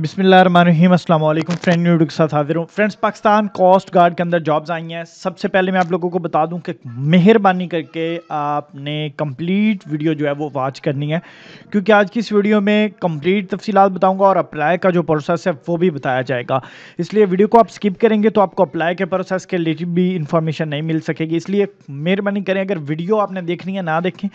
बिसमीम अल्लाम friend new के साथ हाजिर हूँ फ्रेंड्स पाकिस्तान कोस्ट गार्ड के अंदर जॉब्स आई हैं सबसे पहले मैं आप लोगों को बता दूं कि मेहरबानी करके आपने कंप्लीट वीडियो जो है वो वॉच करनी है क्योंकि आज की इस वीडियो में कंप्लीट तफसीलात बताऊंगा और अप्लाई का जो प्रोसेस है वो भी बताया जाएगा इसलिए वीडियो को आप स्किप करेंगे तो आपको अप्लाई के प्रोसेस के रिलेटेड भी इंफॉर्मेशन नहीं मिल सकेगी इसलिए मेहरबानी करें अगर वीडियो आपने देखनी है ना देखें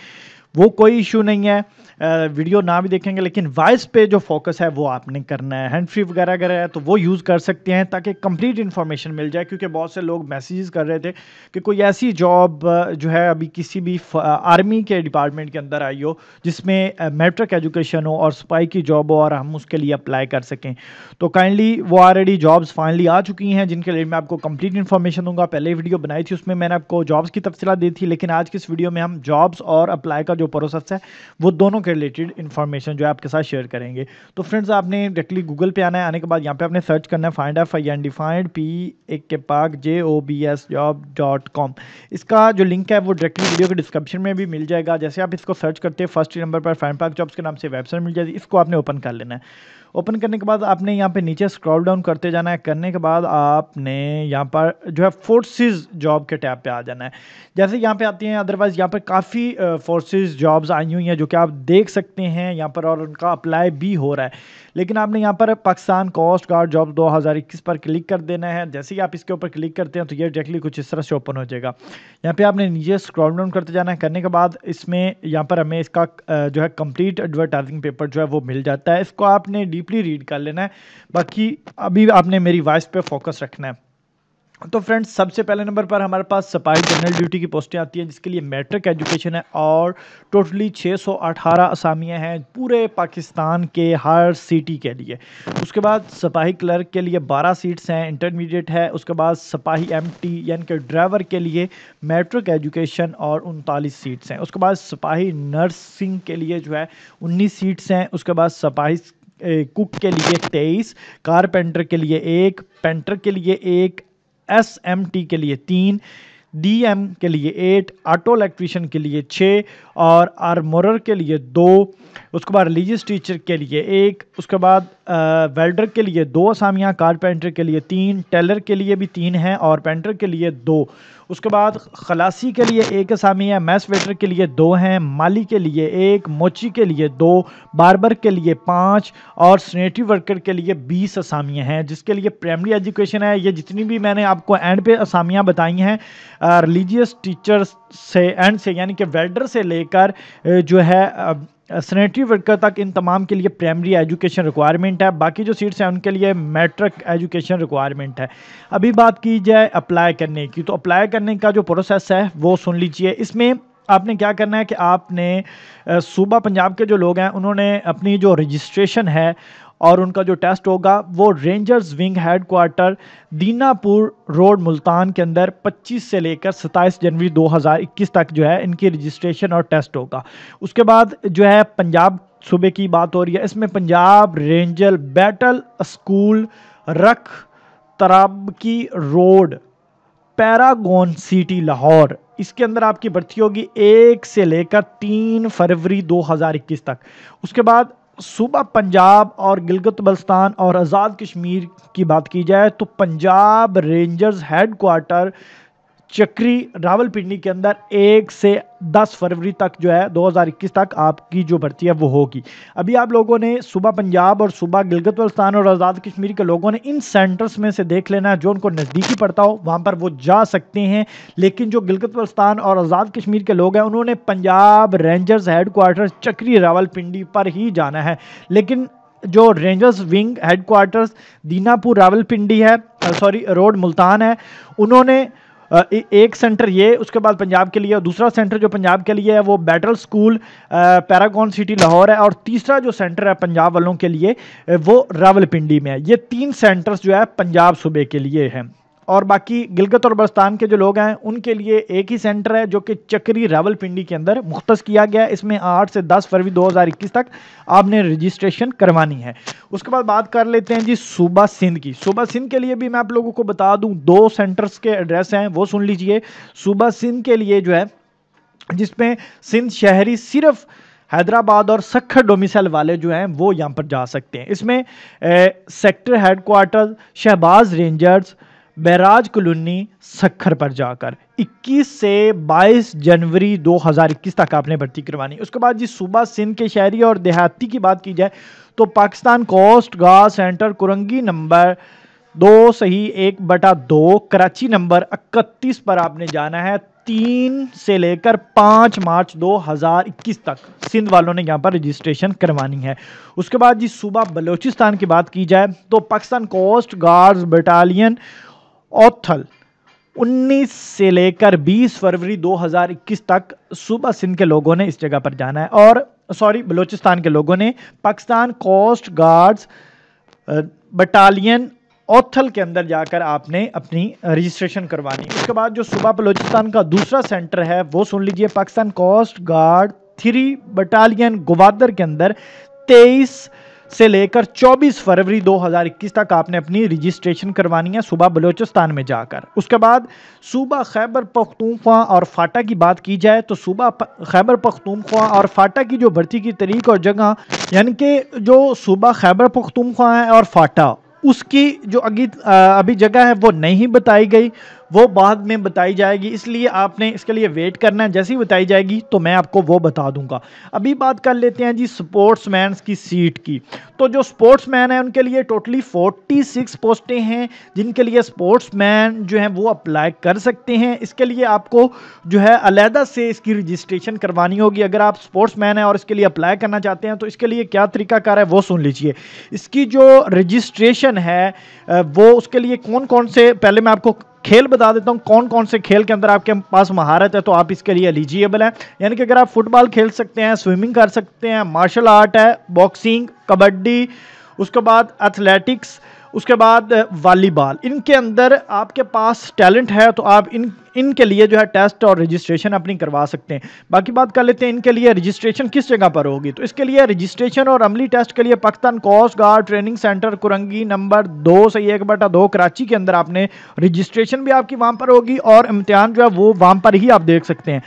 वो कोई इशू नहीं है वीडियो ना भी देखेंगे लेकिन वॉइस पे जो फोकस है वो आपने करना है हैंड फ्री वगैरह अगर है तो वो यूज़ कर सकते हैं ताकि कंप्लीट इन्फॉर्मेशन मिल जाए क्योंकि बहुत से लोग मैसेजेस कर रहे थे कि कोई ऐसी जॉब जो है अभी किसी भी आर्मी के डिपार्टमेंट के अंदर आई हो जिसमें मेट्रिक एजुकेशन हो और स्पाई की जॉब हो और हम उसके लिए अप्लाई कर सकें तो काइंडली वो ऑलरेडी जॉब्स फाइनली आ चुकी हैं जिनके लिए मैं आपको कंप्लीट इन्फॉर्मेशन दूंगा पहले वीडियो बनाई थी उसमें मैंने आपको जॉब्स की तफसला दी थी लेकिन आज की इस वीडियो में हम जॉब्स और अप्लाई का जो प्रोसेस है वो दोनों के रिलेटेड इन्फॉर्मेशन जो है आपके साथ शेयर करेंगे तो फ्रेंड्स आपने डायरेक्टली गूगल पे आना है आने के बाद यहाँ पे आपने सर्च करना है find F I N D find P A K Pak J O B S job dot com इसका जो लिंक है वो डायरेक्टली वीडियो के डिस्क्रिप्शन में भी मिल जाएगा जैसे आप इसको सर्च करते हैं फर्स्ट नंबर पर फाइंड पाक जॉब्स के नाम से वेबसाइट मिल जाएगी इसको आपने ओपन कर लेना है ओपन करने के बाद आपने यहाँ पे नीचे स्क्रॉल डाउन करते जाना है करने के बाद आपने यहाँ पर जो है फोर्सेस जॉब के टैब पे आ जाना है जैसे यहाँ पे आती हैं अदरवाइज़ यहाँ पर काफ़ी फोर्सेस जॉब्स आई हुई हैं जो कि आप देख सकते हैं यहाँ पर और उनका अप्लाई भी हो रहा है लेकिन आपने यहाँ पर पाकिस्तान कोस्ट गार्ड जॉब दो पर क्लिक कर देना है जैसे ही आप इसके ऊपर क्लिक करते हैं तो ये डायरेक्टली कुछ इस तरह से ओपन हो जाएगा यहाँ पर आपने नीचे स्क्रॉल डाउन करते जाना है करने के बाद इसमें यहाँ पर हमें इसका जो है कंप्लीट एडवर्टाइजिंग पेपर जो है वो मिल जाता है इसको आपने डी डीपली रीड कर लेना है बाकी अभी आपने मेरी वॉइस पे फोकस रखना है तो फ्रेंड्स सबसे पहले नंबर पर हमारे पास सपाई जनरल ड्यूटी की पोस्टें आती हैं जिसके लिए मैट्रिक एजुकेशन है और टोटली 618 असामियाँ हैं पूरे पाकिस्तान के हर सिटी के लिए उसके बाद सपाही क्लर्क के लिए 12 सीट्स हैं इंटरमीडिएट है उसके बाद सपाही एमटी यानी कि ड्राइवर के लिए मैट्रिक एजुकेशन और उनतालीस सीट्स हैं उसके बाद सपाही नर्सिंग के लिए जो है उन्नीस सीट्स हैं उसके बाद सपाही कुक के लिए तेईस कारपेंटर के लिए एक पेंटर के लिए एक एस एम टी के लिए तीन डी एम के लिए एट ऑटो इलेक्ट्रीशियन के लिए छः और आर्मोरर के लिए दो उसके बाद रिलीजियस टीचर के लिए एक उसके बाद वेल्डर के लिए दो असामियाँ कारपेंटर के लिए तीन टेलर के लिए भी तीन हैं और पेंटर के लिए दो उसके बाद खलासी के लिए एक असामी है मैस वेटर के लिए दो हैं माली के लिए एक मोची के लिए दो बारबर के लिए पाँच और सनेटरी वर्कर के लिए बीस असामियाँ हैं जिसके लिए प्राइमरी एजुकेशन है ये जितनी भी मैंने आपको एंड पे असामियाँ बताई हैं रिलीजियस टीचर्स से एंड से यानी कि वेल्डर से लेकर जो है सनेटरी वर्कर तक इन तमाम के लिए प्राइमरी एजुकेशन रिक्वायरमेंट है बाकी जो सीट्स हैं उनके लिए मैट्रिक एजुकेशन रिक्वायरमेंट है अभी बात की जाए अप्लाई करने की तो अप्लाई करने का जो प्रोसेस है वो सुन लीजिए इसमें आपने क्या करना है कि आपने सूबा पंजाब के जो लोग हैं उन्होंने अपनी जो रजिस्ट्रेशन है और उनका जो टेस्ट होगा वो rangers wing headquarter Dinapur road Multan के अंदर 25 से लेकर 27 जनवरी 2021 तक जो है इनकी रजिस्ट्रेशन और टेस्ट होगा उसके बाद जो है पंजाब सूबे की बात हो रही है इसमें पंजाब रेंजर बैटल स्कूल रख तराबकी रोड पैरागोन सिटी लाहौर इसके अंदर आपकी भर्ती होगी एक से लेकर तीन फरवरी 2021 तक उसके बाद सूबा पंजाब और गिलगत बल्स्तान और आज़ाद कश्मीर की बात की जाए तो पंजाब रेंजर्स हेड क्वार्टर चक्री रावलपिंडी के अंदर एक से दस फरवरी तक जो है 2021 तक आपकी जो भर्ती है वो होगी अभी आप लोगों ने सुबह पंजाब और सुबह गिलगत वलस्तान और आज़ाद कश्मीर के लोगों ने इन सेंटर्स में से देख लेना है जो उनको नज़दीकी पड़ता हो वहाँ पर वो जा सकते हैं लेकिन जो गिलगत वलस्तान और आज़ाद कश्मीर के लोग हैं उन्होंने पंजाब रेंजर्स हेडकोार्टर चक्री रावलपिंडी पर ही जाना है लेकिन जो rangers wing headquarters Dinapur Rawalpindi है सॉरी रोड मुल्तान है उन्होंने एक सेंटर ये उसके बाद पंजाब के लिए और दूसरा सेंटर जो पंजाब के लिए है वो battle school Paragon city Lahore है और तीसरा जो सेंटर है पंजाब वालों के लिए वो रावलपिंडी में है ये तीन सेंटर्स जो है पंजाब सूबे के लिए हैं और बाकी गिलगत और बस्तान के जो लोग हैं उनके लिए एक ही सेंटर है जो कि चक्री रावलपिंडी के अंदर मुख्त किया गया है इसमें आठ से दस फरवरी 2021 तक आपने रजिस्ट्रेशन करवानी है उसके बाद बात कर लेते हैं जी सूबा सिंध की सूबा सिंध के लिए भी मैं आप लोगों को बता दूँ दो सेंटर्स के एड्रेस हैं वो सुन लीजिए सूबा सिंध के लिए जो है जिसमें सिंध शहरी सिर्फ हैदराबाद और सखर डोमिसल वाले जो हैं वो यहाँ पर जा सकते हैं इसमें A, sector headquarter Shahbaz rangers barrage colony Sukkur पर जाकर 21 से 22 जनवरी 2021 तक आपने भर्ती करवानी उसके बाद जी सुबह सिंध के शहरी और देहाती की बात की जाए तो Pakistan coast guard centre Korangi number दो सही एक बटा दो कराची नंबर इकतीस पर आपने जाना है तीन से लेकर पाँच मार्च 2021 तक सिंध वालों ने यहाँ पर रजिस्ट्रेशन करवानी है उसके बाद जी सुबह बलूचिस्तान की बात की जाए तो Pakistan coast guards battalion Uthal 19 से लेकर 20 फरवरी 2021 तक सुबह सिंध के लोगों ने इस जगह पर जाना है और सॉरी बलूचिस्तान के लोगों ने Pakistan coast guards battalion Uthal के अंदर जाकर आपने अपनी रजिस्ट्रेशन करवानी उसके बाद जो सुबह बलोचिस्तान का दूसरा सेंटर है वो सुन लीजिए Pakistan coast guard three battalion Gwadar के अंदर तेईस से लेकर 24 फरवरी 2021 तक आपने अपनी रजिस्ट्रेशन करवानी है सुबह बलोचिस्तान में जाकर उसके बाद सूबा खैबर पख्तूनख्वा और फाटा की बात की जाए तो सूबा खैबर पख्तूनख्वा और फाटा की जो भर्ती की तरीक और जगह यानी कि जो सूबा खैबर पख्तूनख्वा है और फाटा उसकी जो अगी अभी जगह है वो नहीं बताई गई वो बाद में बताई जाएगी इसलिए आपने इसके लिए वेट करना है जैसी बताई जाएगी तो मैं आपको वो बता दूंगा अभी बात कर लेते हैं जी मैन की सीट की तो जो स्पोर्ट्स मैन है उनके लिए टोटली फोर्टी सिक्स पोस्टें हैं जिनके लिए स्पोर्ट्स मैन जो हैं वो अप्लाई कर सकते हैं इसके लिए आपको जो है अलहदा से इसकी रजिस्ट्रेशन करवानी होगी अगर आप स्पोर्ट्स मैन हैं और इसके लिए अप्लाई करना चाहते हैं तो इसके लिए क्या तरीकाकार है वो सुन लीजिए इसकी जो रजिस्ट्रेशन है वो उसके लिए कौन कौन से पहले मैं आपको खेल बता देता हूँ कौन कौन से खेल के अंदर आपके पास महारत है तो आप इसके लिए एलिजिएबल हैं यानी कि अगर आप फुटबॉल खेल सकते हैं स्विमिंग कर सकते हैं मार्शल आर्ट है बॉक्सिंग कबड्डी उसके बाद एथलेटिक्स उसके बाद वॉलीबॉल इनके अंदर आपके पास टैलेंट है तो आप इन इनके लिए जो है टेस्ट और रजिस्ट्रेशन अपनी करवा सकते हैं बाकी बात कर लेते हैं इनके लिए रजिस्ट्रेशन किस जगह पर होगी तो इसके लिए रजिस्ट्रेशन और अमली टेस्ट के लिए Pakistan coast guard training centre Korangi number दो से एक बटा दो कराची के अंदर आपने रजिस्ट्रेशन भी आपकी वहाँ पर होगी और इम्तहान जो है वो वहाँ पर ही आप देख सकते हैं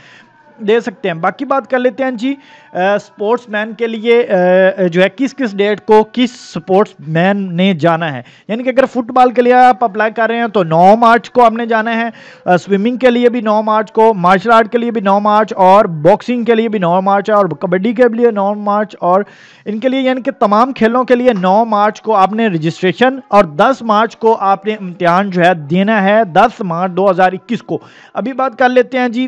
दे सकते हैं बाकी बात कर लेते हैं जी स्पोर्ट्स मैन के लिए आ, जो है किस किस डेट को किस स्पोर्ट्स मैन ने जाना है यानी कि अगर फुटबॉल के लिए आप अप्लाई कर रहे हैं तो 9 मार्च को आपने जाना है आ, स्विमिंग के लिए भी 9 मार्च को मार्शल आर्ट के लिए भी 9 मार्च और बॉक्सिंग के लिए भी 9 मार्च और कबड्डी के लिए नौ मार्च और इनके लिए यानी कि तमाम खेलों के लिए नौ मार्च को आपने रजिस्ट्रेशन और दस मार्च को आपने इम्तहान जो है देना है दस मार्च दो को अभी बात कर लेते हैं जी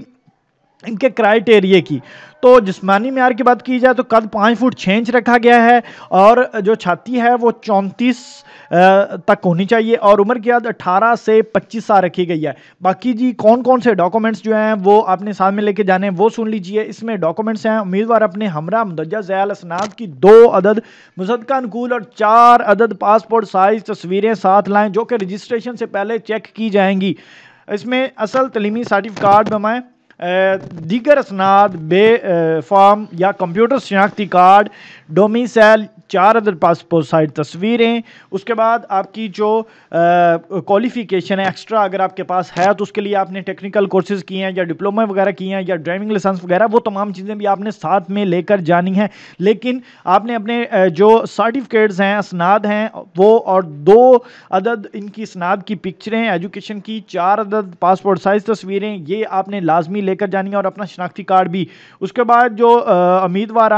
इनके क्राइटेरिए की तो जिसमानी मैार की बात की जाए तो कद पाँच फुट छः इंच रखा गया है और जो छाती है वो चौंतीस तक होनी चाहिए और उम्र की याद अट्ठारह से पच्चीस साल रखी गई है बाकी जी कौन कौन से डॉक्यूमेंट्स जो हैं वो आपने साथ में लेके जाने वो सुन लीजिए इसमें डॉक्यूमेंट्स हैं उम्मीदवार अपने हमरा मुदजा जयाल असनाद की दो अदद मुसदका अनुकूल और चार अदद पासपोर्ट साइज तस्वीरें साथ लाएँ जो कि रजिस्ट्रेशन से पहले चेक की जाएंगी इसमें असल तलीमी सर्टिफिकाट बनवाएँ दीगर असनाद बे फॉर्म या कंप्यूटर शनाख्ती कार्ड डोमिसल चार अदर पासपोर्ट साइज तस्वीरें उसके बाद आपकी जो क्वालिफिकेशन है एक्स्ट्रा अगर आपके पास है तो उसके लिए आपने टेक्निकल कोर्सेज किए हैं या डिप्लोमा वगैरह किए हैं या ड्राइविंग लाइसेंस वगैरह वो तमाम चीज़ें भी आपने साथ में लेकर जानी है लेकिन आपने अपने जो सर्टिफिकेट्स हैं स्नाद हैं वो और दो अदद इनकी असनाद की पिक्चरें एजुकेशन की चार अदद पासपोर्ट साइज़ तस्वीरें ये आपने लाजमी लेकर जानी है और अपना शनाख्ती कार्ड भी उसके बाद जो उम्मीदवार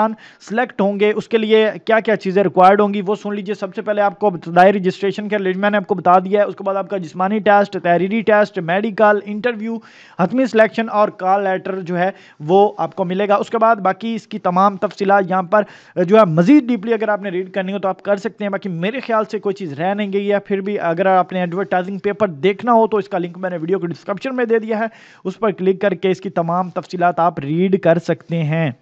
सेलेक्ट होंगे उसके लिए क्या क्या चीज़ें रिक्वायर्ड होंगी वो सुन लीजिए सबसे पहले आपको दायर रजिस्ट्रेशन के लिए मैंने आपको बता दिया है उसके बाद आपका जिसमानी टेस्ट तहरीरी टेस्ट मेडिकल इंटरव्यू हतमी सिलेक्शन और कॉल लेटर जो है वो आपको मिलेगा उसके बाद बाकी इसकी तमाम तफसीत यहाँ पर जो है मजीद डीपली अगर आपने रीड करनी हो तो आप कर सकते हैं बाकी मेरे ख्याल से कोई चीज़ रह नहीं गई है फिर भी अगर आपने एडवर्टाइजिंग पेपर देखना हो तो इसका लिंक मैंने वीडियो के डिस्क्रिप्शन में दे दिया है उस पर क्लिक करके इसकी तमाम तफसीत आप रीड कर सकते हैं